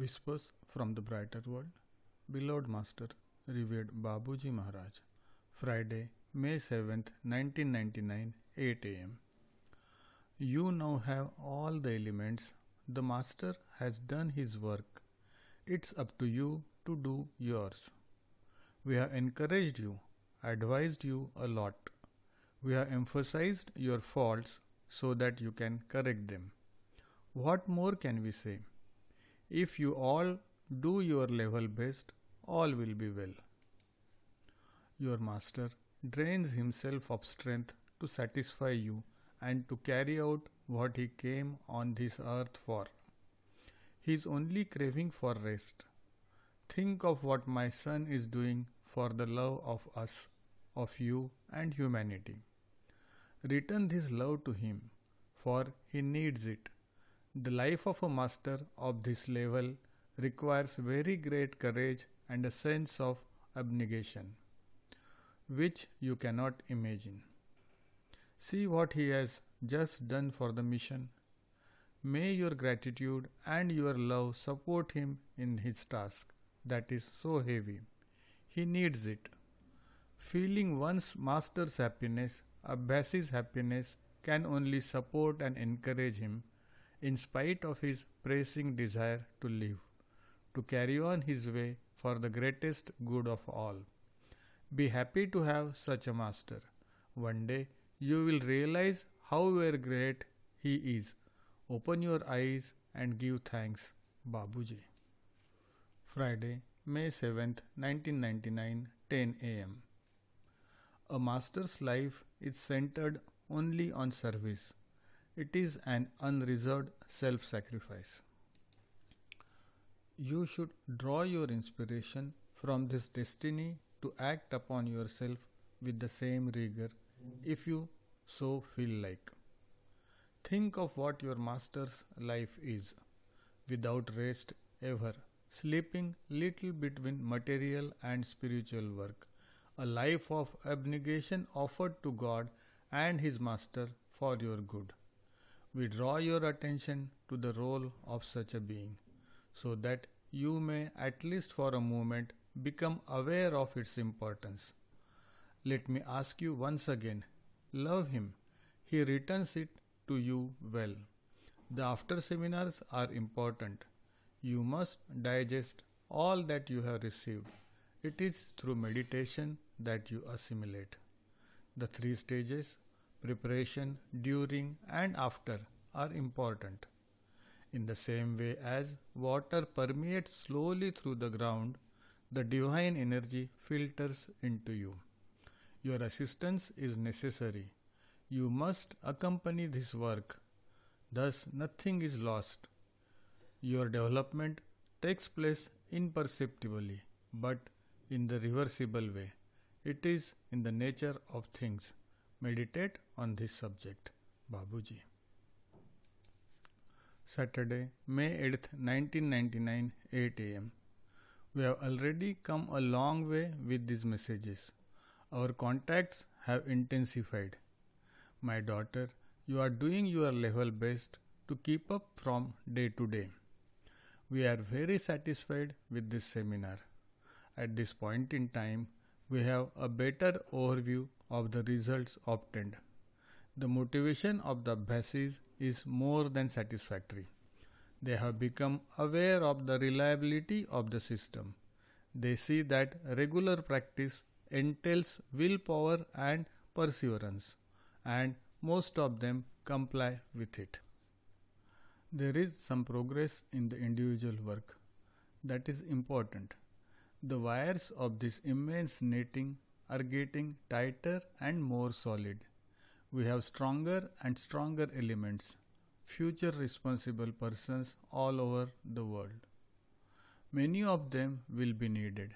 Whispers from the Brighter World, Beloved Master, Revered Babuji Maharaj, Friday, May 7th, 1999, 8 am. You now have all the elements. The Master has done his work. It's up to you to do yours. We have encouraged you, advised you a lot. We have emphasized your faults so that you can correct them. What more can we say? If you all do your level best, all will be well. Your master drains himself of strength to satisfy you and to carry out what he came on this earth for. He is only craving for rest. Think of what my son is doing for the love of us, of you, and humanity. Return this love to him, for he needs it. The life of a master of this level requires very great courage and a sense of abnegation, which you cannot imagine. See what he has just done for the mission. May your gratitude and your love support him in his task that is so heavy. He needs it. Feeling one's master's happiness, base's happiness, can only support and encourage him in spite of his pressing desire to live, to carry on his way for the greatest good of all. Be happy to have such a master. One day you will realize how very great he is. Open your eyes and give thanks, Babuji. Friday, May 7, 1999, 10 a.m. A master's life is centered only on service. It is an unreserved self sacrifice. You should draw your inspiration from this destiny to act upon yourself with the same rigor if you so feel like. Think of what your master's life is, without rest ever, sleeping little between material and spiritual work, a life of abnegation offered to God and His Master for your good we draw your attention to the role of such a being so that you may, at least for a moment, become aware of its importance. Let me ask you once again love him, he returns it to you well. The after seminars are important. You must digest all that you have received. It is through meditation that you assimilate. The three stages preparation, during, and after are important. In the same way as water permeates slowly through the ground, the divine energy filters into you. Your assistance is necessary. You must accompany this work. Thus, nothing is lost. Your development takes place imperceptibly, but in the reversible way. It is in the nature of things. Meditate on this subject. Babuji. Saturday, May 8th, 1999, 8 am. We have already come a long way with these messages. Our contacts have intensified. My daughter, you are doing your level best to keep up from day to day. We are very satisfied with this seminar. At this point in time, we have a better overview of the results obtained. The motivation of the Abhasis is more than satisfactory. They have become aware of the reliability of the system. They see that regular practice entails willpower and perseverance, and most of them comply with it. There is some progress in the individual work. That is important. The wires of this immense netting are getting tighter and more solid. We have stronger and stronger elements, future responsible persons all over the world. Many of them will be needed.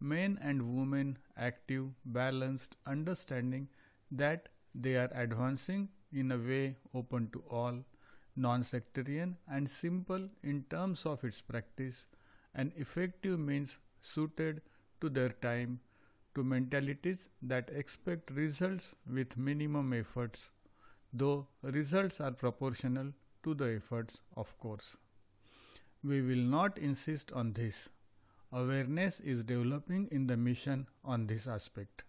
Men and women active, balanced, understanding that they are advancing in a way open to all, non sectarian and simple in terms of its practice, an effective means suited to their time to mentalities that expect results with minimum efforts, though results are proportional to the efforts, of course. We will not insist on this. Awareness is developing in the mission on this aspect.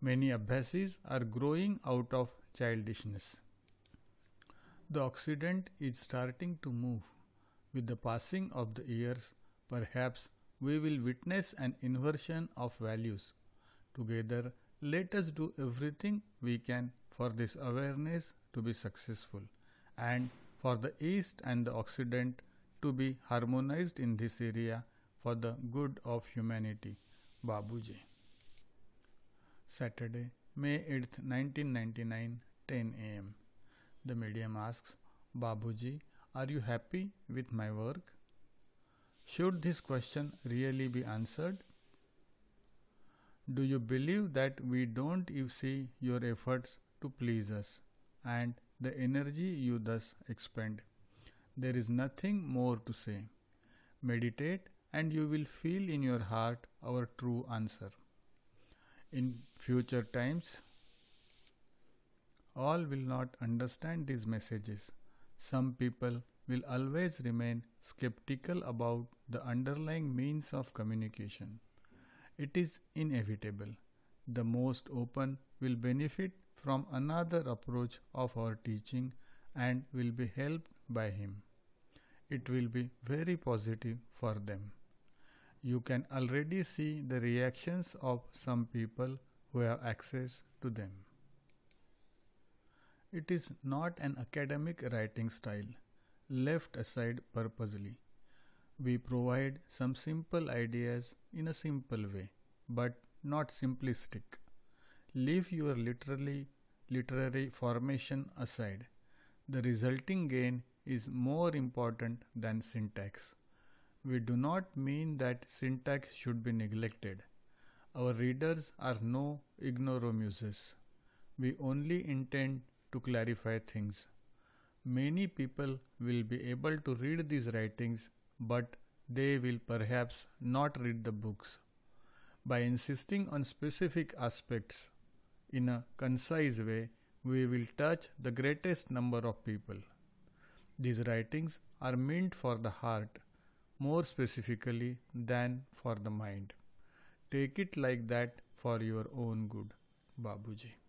Many abhasis are growing out of childishness. The Occident is starting to move. With the passing of the years, perhaps we will witness an inversion of values together, let us do everything we can for this awareness to be successful and for the East and the Occident to be harmonized in this area for the good of humanity. Babuji. Saturday, May 8, 1999, 10 am. The medium asks, Babuji, are you happy with my work? Should this question really be answered? do you believe that we don't see your efforts to please us and the energy you thus expend? There is nothing more to say. Meditate and you will feel in your heart our true answer. In future times, all will not understand these messages. Some people will always remain skeptical about the underlying means of communication. It is inevitable. The most open will benefit from another approach of our teaching and will be helped by him. It will be very positive for them. You can already see the reactions of some people who have access to them. It is not an academic writing style, left aside purposely. We provide some simple ideas in a simple way, but not simplistic. Leave your literary, literary formation aside. The resulting gain is more important than syntax. We do not mean that syntax should be neglected. Our readers are no ignoramuses. We only intend to clarify things. Many people will be able to read these writings but they will perhaps not read the books. By insisting on specific aspects in a concise way, we will touch the greatest number of people. These writings are meant for the heart more specifically than for the mind. Take it like that for your own good, Babuji.